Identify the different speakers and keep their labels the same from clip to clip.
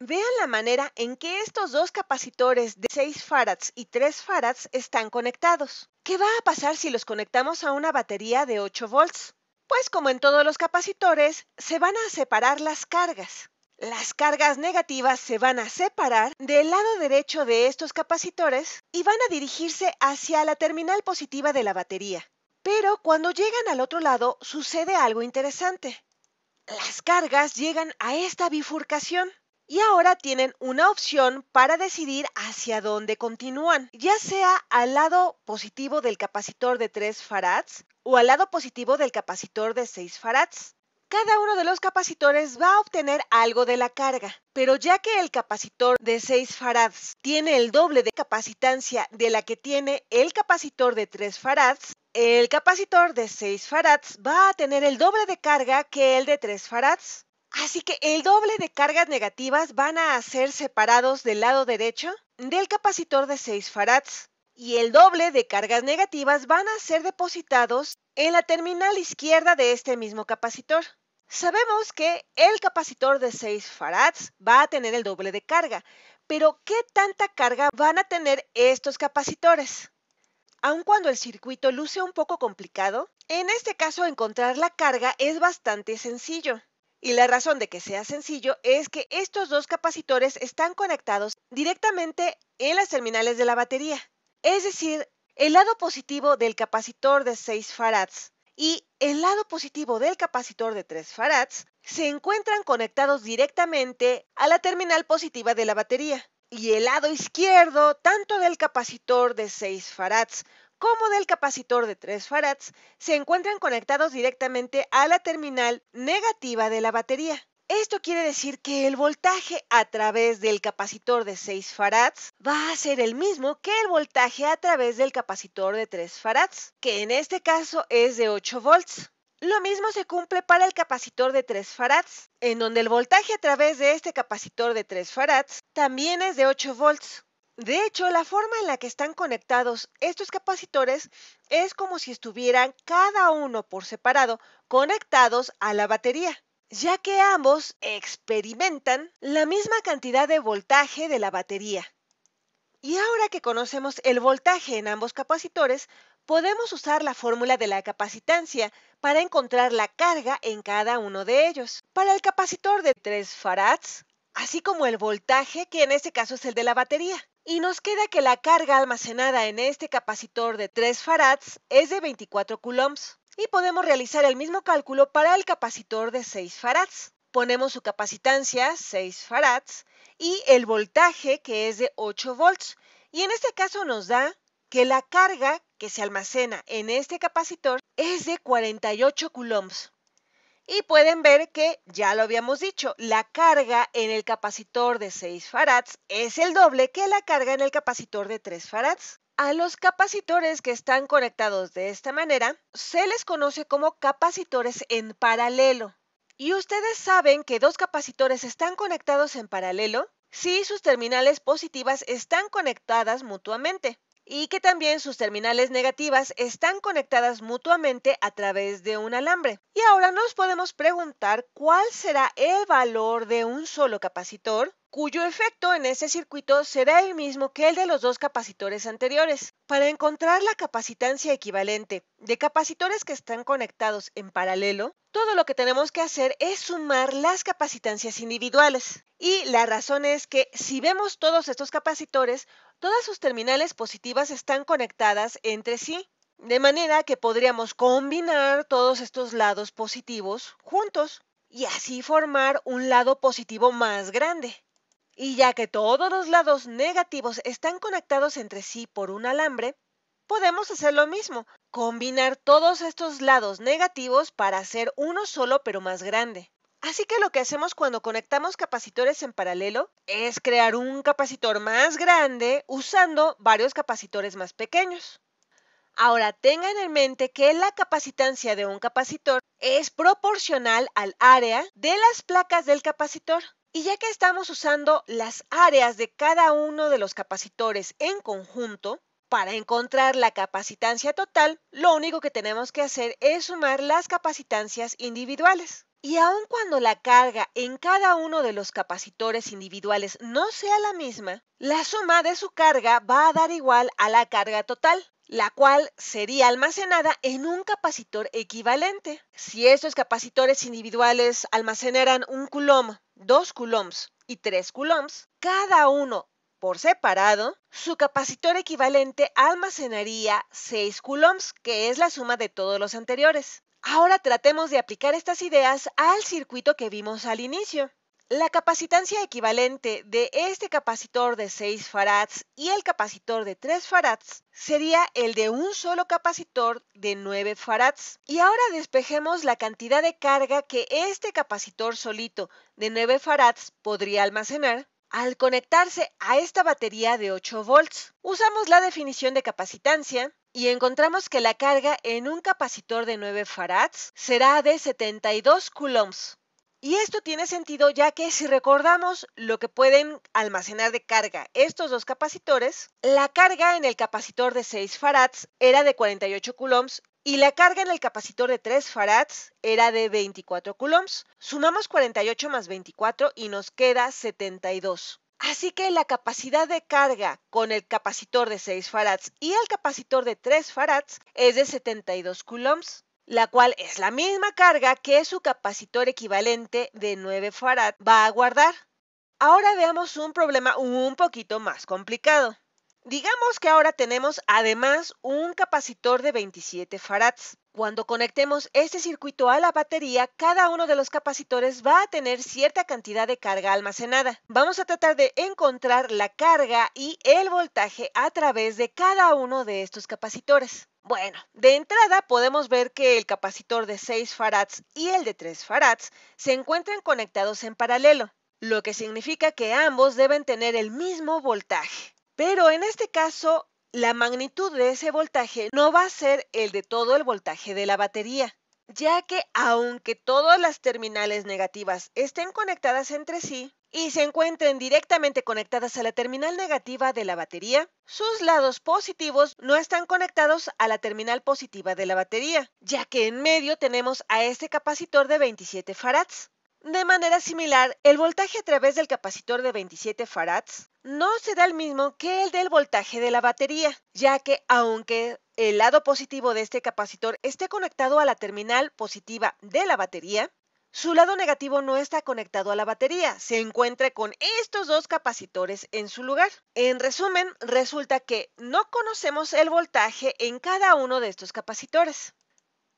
Speaker 1: Vean la manera en que estos dos capacitores de 6 farads y 3 farads están conectados. ¿Qué va a pasar si los conectamos a una batería de 8 volts? Pues como en todos los capacitores, se van a separar las cargas. Las cargas negativas se van a separar del lado derecho de estos capacitores y van a dirigirse hacia la terminal positiva de la batería. Pero cuando llegan al otro lado sucede algo interesante. Las cargas llegan a esta bifurcación y ahora tienen una opción para decidir hacia dónde continúan, ya sea al lado positivo del capacitor de 3 farads o al lado positivo del capacitor de 6 farads. Cada uno de los capacitores va a obtener algo de la carga, pero ya que el capacitor de 6 farads tiene el doble de capacitancia de la que tiene el capacitor de 3 farads, el capacitor de 6 farads va a tener el doble de carga que el de 3 farads. Así que el doble de cargas negativas van a ser separados del lado derecho del capacitor de 6 farads y el doble de cargas negativas van a ser depositados en la terminal izquierda de este mismo capacitor. Sabemos que el capacitor de 6 farads va a tener el doble de carga, pero ¿qué tanta carga van a tener estos capacitores? Aun cuando el circuito luce un poco complicado, en este caso encontrar la carga es bastante sencillo. Y la razón de que sea sencillo es que estos dos capacitores están conectados directamente en las terminales de la batería. Es decir, el lado positivo del capacitor de 6 farads y el lado positivo del capacitor de 3 farads se encuentran conectados directamente a la terminal positiva de la batería. Y el lado izquierdo, tanto del capacitor de 6 farads como del capacitor de 3 farads se encuentran conectados directamente a la terminal negativa de la batería. Esto quiere decir que el voltaje a través del capacitor de 6 farads va a ser el mismo que el voltaje a través del capacitor de 3 farads, que en este caso es de 8 volts. Lo mismo se cumple para el capacitor de 3 farads, en donde el voltaje a través de este capacitor de 3 farads también es de 8 volts. De hecho, la forma en la que están conectados estos capacitores es como si estuvieran cada uno por separado conectados a la batería, ya que ambos experimentan la misma cantidad de voltaje de la batería. Y ahora que conocemos el voltaje en ambos capacitores, podemos usar la fórmula de la capacitancia para encontrar la carga en cada uno de ellos. Para el capacitor de 3 farads, así como el voltaje, que en este caso es el de la batería. Y nos queda que la carga almacenada en este capacitor de 3 farads es de 24 coulombs. Y podemos realizar el mismo cálculo para el capacitor de 6 farads. Ponemos su capacitancia, 6 farads, y el voltaje, que es de 8 volts. Y en este caso nos da que la carga que se almacena en este capacitor es de 48 coulombs. Y pueden ver que ya lo habíamos dicho, la carga en el capacitor de 6 farads es el doble que la carga en el capacitor de 3 farads. A los capacitores que están conectados de esta manera se les conoce como capacitores en paralelo. Y ustedes saben que dos capacitores están conectados en paralelo si sus terminales positivas están conectadas mutuamente y que también sus terminales negativas están conectadas mutuamente a través de un alambre. Y ahora nos podemos preguntar cuál será el valor de un solo capacitor cuyo efecto en ese circuito será el mismo que el de los dos capacitores anteriores. Para encontrar la capacitancia equivalente de capacitores que están conectados en paralelo, todo lo que tenemos que hacer es sumar las capacitancias individuales. Y la razón es que si vemos todos estos capacitores, Todas sus terminales positivas están conectadas entre sí, de manera que podríamos combinar todos estos lados positivos juntos y así formar un lado positivo más grande. Y ya que todos los lados negativos están conectados entre sí por un alambre, podemos hacer lo mismo, combinar todos estos lados negativos para hacer uno solo pero más grande. Así que lo que hacemos cuando conectamos capacitores en paralelo es crear un capacitor más grande usando varios capacitores más pequeños. Ahora tengan en mente que la capacitancia de un capacitor es proporcional al área de las placas del capacitor. Y ya que estamos usando las áreas de cada uno de los capacitores en conjunto, para encontrar la capacitancia total, lo único que tenemos que hacer es sumar las capacitancias individuales. Y aun cuando la carga en cada uno de los capacitores individuales no sea la misma, la suma de su carga va a dar igual a la carga total, la cual sería almacenada en un capacitor equivalente. Si estos capacitores individuales almacenaran un coulomb, dos coulombs y tres coulombs, cada uno por separado, su capacitor equivalente almacenaría 6 coulombs, que es la suma de todos los anteriores. Ahora tratemos de aplicar estas ideas al circuito que vimos al inicio. La capacitancia equivalente de este capacitor de 6 farads y el capacitor de 3 farads sería el de un solo capacitor de 9 farads. Y ahora despejemos la cantidad de carga que este capacitor solito de 9 farads podría almacenar al conectarse a esta batería de 8 volts. Usamos la definición de capacitancia y encontramos que la carga en un capacitor de 9 farads será de 72 coulombs. Y esto tiene sentido ya que si recordamos lo que pueden almacenar de carga estos dos capacitores, la carga en el capacitor de 6 farads era de 48 coulombs y la carga en el capacitor de 3 farads era de 24 coulombs. Sumamos 48 más 24 y nos queda 72. Así que la capacidad de carga con el capacitor de 6 farads y el capacitor de 3 farads es de 72 coulombs, la cual es la misma carga que su capacitor equivalente de 9 farad va a guardar. Ahora veamos un problema un poquito más complicado. Digamos que ahora tenemos además un capacitor de 27 farads. Cuando conectemos este circuito a la batería, cada uno de los capacitores va a tener cierta cantidad de carga almacenada. Vamos a tratar de encontrar la carga y el voltaje a través de cada uno de estos capacitores. Bueno, de entrada podemos ver que el capacitor de 6 farads y el de 3 farads se encuentran conectados en paralelo, lo que significa que ambos deben tener el mismo voltaje. Pero en este caso, la magnitud de ese voltaje no va a ser el de todo el voltaje de la batería, ya que aunque todas las terminales negativas estén conectadas entre sí y se encuentren directamente conectadas a la terminal negativa de la batería, sus lados positivos no están conectados a la terminal positiva de la batería, ya que en medio tenemos a este capacitor de 27 farads. De manera similar, el voltaje a través del capacitor de 27 farads no será el mismo que el del voltaje de la batería, ya que aunque el lado positivo de este capacitor esté conectado a la terminal positiva de la batería, su lado negativo no está conectado a la batería, se encuentra con estos dos capacitores en su lugar. En resumen, resulta que no conocemos el voltaje en cada uno de estos capacitores.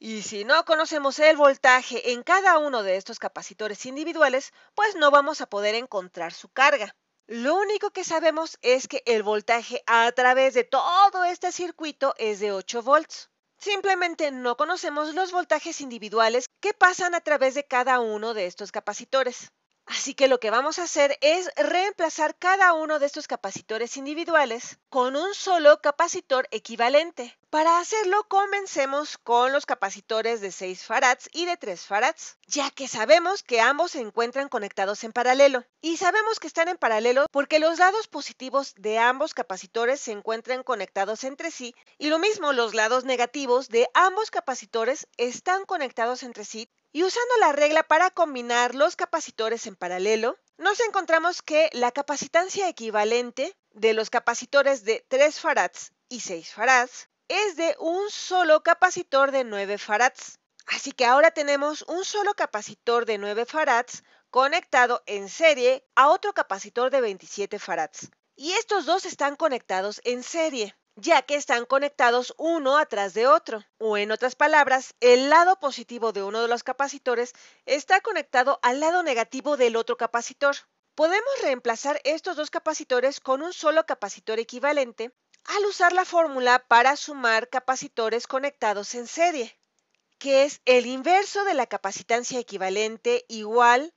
Speaker 1: Y si no conocemos el voltaje en cada uno de estos capacitores individuales, pues no vamos a poder encontrar su carga. Lo único que sabemos es que el voltaje a través de todo este circuito es de 8 volts. Simplemente no conocemos los voltajes individuales que pasan a través de cada uno de estos capacitores. Así que lo que vamos a hacer es reemplazar cada uno de estos capacitores individuales con un solo capacitor equivalente, para hacerlo, comencemos con los capacitores de 6 farads y de 3 farads, ya que sabemos que ambos se encuentran conectados en paralelo. Y sabemos que están en paralelo porque los lados positivos de ambos capacitores se encuentran conectados entre sí y lo mismo los lados negativos de ambos capacitores están conectados entre sí. Y usando la regla para combinar los capacitores en paralelo, nos encontramos que la capacitancia equivalente de los capacitores de 3 farads y 6 farads es de un solo capacitor de 9 farads. Así que ahora tenemos un solo capacitor de 9 farads conectado en serie a otro capacitor de 27 farads. Y estos dos están conectados en serie, ya que están conectados uno atrás de otro. O en otras palabras, el lado positivo de uno de los capacitores está conectado al lado negativo del otro capacitor. Podemos reemplazar estos dos capacitores con un solo capacitor equivalente al usar la fórmula para sumar capacitores conectados en serie, que es el inverso de la capacitancia equivalente igual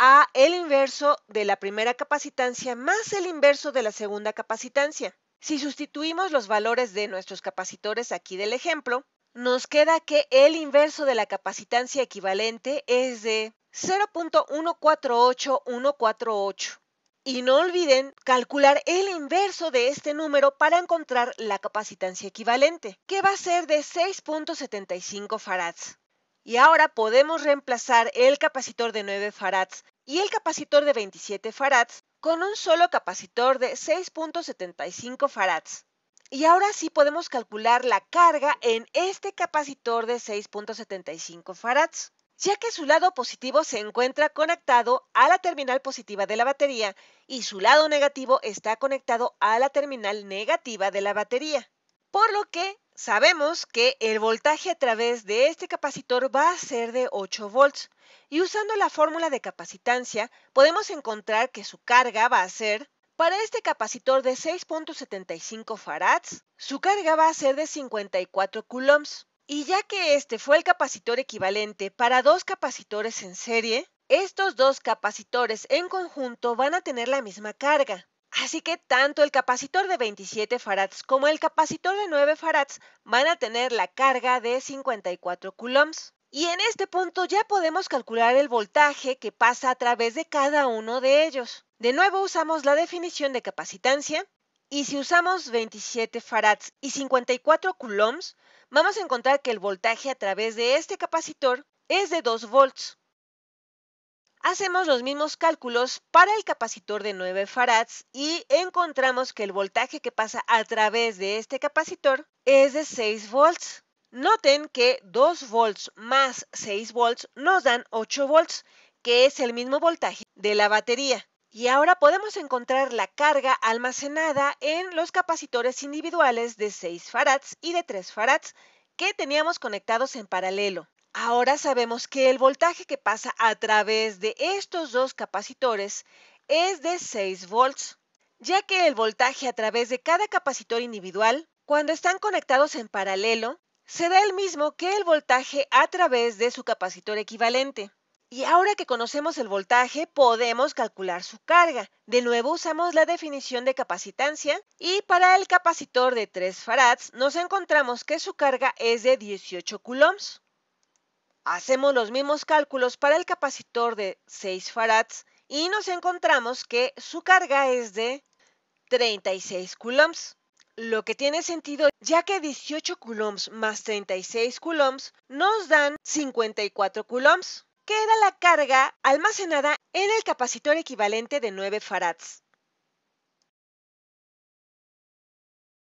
Speaker 1: a el inverso de la primera capacitancia más el inverso de la segunda capacitancia. Si sustituimos los valores de nuestros capacitores aquí del ejemplo, nos queda que el inverso de la capacitancia equivalente es de 0.148148 y no olviden calcular el inverso de este número para encontrar la capacitancia equivalente, que va a ser de 6.75 farads. Y ahora podemos reemplazar el capacitor de 9 farads y el capacitor de 27 farads con un solo capacitor de 6.75 farads. Y ahora sí podemos calcular la carga en este capacitor de 6.75 farads ya que su lado positivo se encuentra conectado a la terminal positiva de la batería y su lado negativo está conectado a la terminal negativa de la batería. Por lo que sabemos que el voltaje a través de este capacitor va a ser de 8 volts y usando la fórmula de capacitancia podemos encontrar que su carga va a ser para este capacitor de 6.75 farads, su carga va a ser de 54 coulombs. Y ya que este fue el capacitor equivalente para dos capacitores en serie, estos dos capacitores en conjunto van a tener la misma carga. Así que tanto el capacitor de 27 farads como el capacitor de 9 farads van a tener la carga de 54 coulombs. Y en este punto ya podemos calcular el voltaje que pasa a través de cada uno de ellos. De nuevo usamos la definición de capacitancia y si usamos 27 farads y 54 coulombs, vamos a encontrar que el voltaje a través de este capacitor es de 2 volts. Hacemos los mismos cálculos para el capacitor de 9 farads y encontramos que el voltaje que pasa a través de este capacitor es de 6 volts. Noten que 2 volts más 6 volts nos dan 8 volts, que es el mismo voltaje de la batería. Y ahora podemos encontrar la carga almacenada en los capacitores individuales de 6 farads y de 3 farads que teníamos conectados en paralelo. Ahora sabemos que el voltaje que pasa a través de estos dos capacitores es de 6 volts, ya que el voltaje a través de cada capacitor individual, cuando están conectados en paralelo, será el mismo que el voltaje a través de su capacitor equivalente. Y ahora que conocemos el voltaje, podemos calcular su carga. De nuevo usamos la definición de capacitancia y para el capacitor de 3 farads nos encontramos que su carga es de 18 coulombs. Hacemos los mismos cálculos para el capacitor de 6 farads y nos encontramos que su carga es de 36 coulombs lo que tiene sentido ya que 18 coulombs más 36 coulombs nos dan 54 coulombs. Queda era la carga almacenada en el capacitor equivalente de 9 farads.